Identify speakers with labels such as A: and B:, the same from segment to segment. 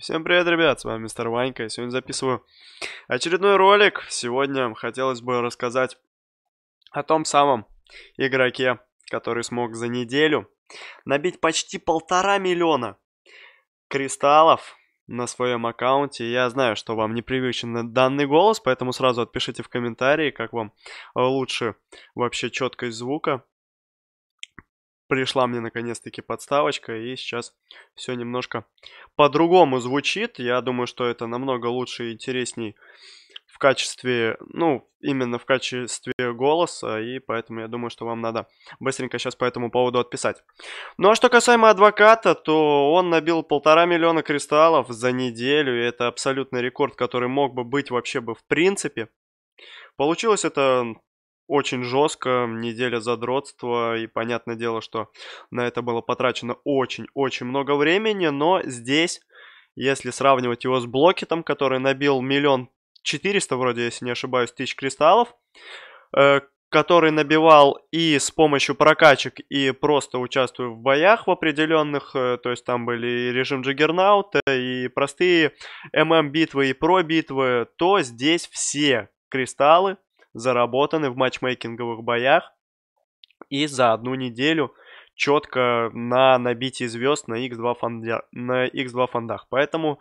A: Всем привет, ребят, с вами мистер Ванька, и сегодня записываю очередной ролик. Сегодня хотелось бы рассказать о том самом игроке, который смог за неделю набить почти полтора миллиона кристаллов на своем аккаунте. Я знаю, что вам не привычен данный голос, поэтому сразу отпишите в комментарии, как вам лучше вообще четкость звука пришла мне наконец-таки подставочка, и сейчас все немножко по-другому звучит. Я думаю, что это намного лучше и интересней в качестве, ну, именно в качестве голоса, и поэтому я думаю, что вам надо быстренько сейчас по этому поводу отписать. Ну а что касаемо адвоката, то он набил полтора миллиона кристаллов за неделю, и это абсолютный рекорд, который мог бы быть вообще бы в принципе. Получилось это очень жестко, неделя задротства, и понятное дело, что на это было потрачено очень-очень много времени, но здесь, если сравнивать его с Блокетом, который набил миллион четыреста вроде, если не ошибаюсь, тысяч кристаллов, э, который набивал и с помощью прокачек, и просто участвуя в боях в определенных, э, то есть там были и режим Джиггернаута, и простые ММ-битвы, и про-битвы, то здесь все кристаллы заработаны в матчмейкинговых боях. И за одну неделю четко на набитии звезд на X2, фонде, на X2 фондах. Поэтому,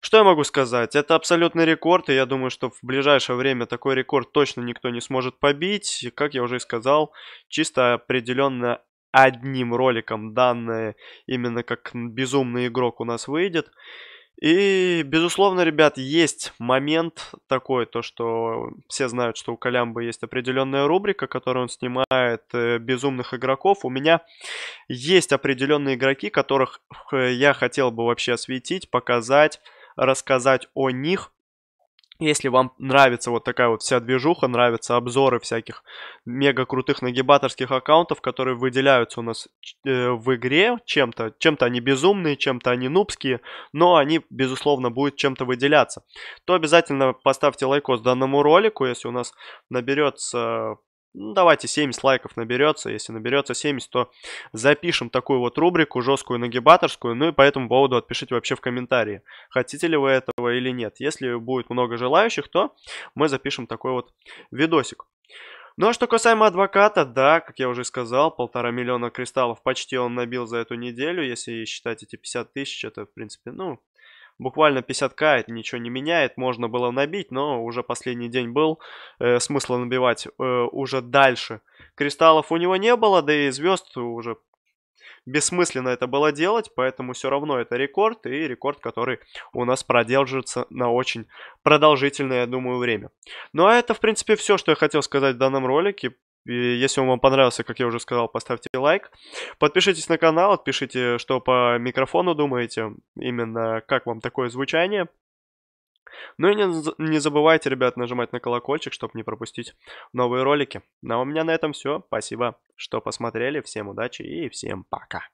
A: что я могу сказать? Это абсолютный рекорд, и я думаю, что в ближайшее время такой рекорд точно никто не сможет побить. Как я уже и сказал, чисто определенно одним роликом данные именно как безумный игрок у нас выйдет. И, безусловно, ребят, есть момент такой, то что все знают, что у Колямбы есть определенная рубрика, которую он снимает э, безумных игроков. У меня есть определенные игроки, которых э, я хотел бы вообще осветить, показать, рассказать о них. Если вам нравится вот такая вот вся движуха, нравятся обзоры всяких мега крутых нагибаторских аккаунтов, которые выделяются у нас э, в игре чем-то, чем-то они безумные, чем-то они нубские, но они, безусловно, будут чем-то выделяться, то обязательно поставьте лайкос данному ролику, если у нас наберется ну, давайте 70 лайков наберется. Если наберется 70, то запишем такую вот рубрику, жесткую нагибаторскую. Ну и по этому поводу отпишите вообще в комментарии, хотите ли вы этого или нет. Если будет много желающих, то мы запишем такой вот видосик. Ну а что касаемо адвоката, да, как я уже сказал, полтора миллиона кристаллов почти он набил за эту неделю. Если считать эти 50 тысяч, это в принципе, ну, Буквально 50к это ничего не меняет, можно было набить, но уже последний день был, э, смысла набивать э, уже дальше. Кристаллов у него не было, да и звезд уже бессмысленно это было делать, поэтому все равно это рекорд, и рекорд, который у нас продержится на очень продолжительное, я думаю, время. Ну а это, в принципе, все, что я хотел сказать в данном ролике. Если он вам понравился, как я уже сказал, поставьте лайк. Подпишитесь на канал, отпишите, что по микрофону думаете, именно как вам такое звучание. Ну и не, не забывайте, ребят, нажимать на колокольчик, чтобы не пропустить новые ролики. Ну а у меня на этом все. Спасибо, что посмотрели. Всем удачи и всем пока.